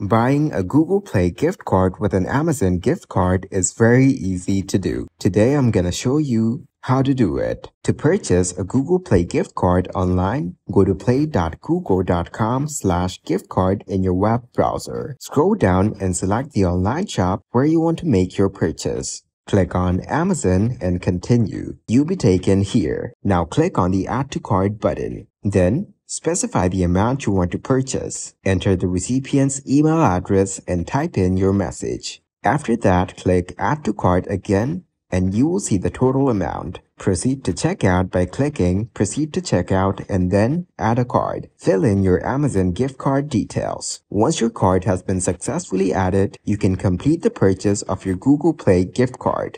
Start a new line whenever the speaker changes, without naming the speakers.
Buying a Google Play gift card with an Amazon gift card is very easy to do. Today I'm gonna show you how to do it. To purchase a Google Play gift card online, go to play.google.com slash gift card in your web browser. Scroll down and select the online shop where you want to make your purchase. Click on Amazon and continue. You'll be taken here. Now click on the Add to Cart button. Then Specify the amount you want to purchase, enter the recipient's email address and type in your message. After that, click Add to Cart again and you will see the total amount. Proceed to checkout by clicking Proceed to checkout and then Add a card. Fill in your Amazon gift card details. Once your card has been successfully added, you can complete the purchase of your Google Play gift card.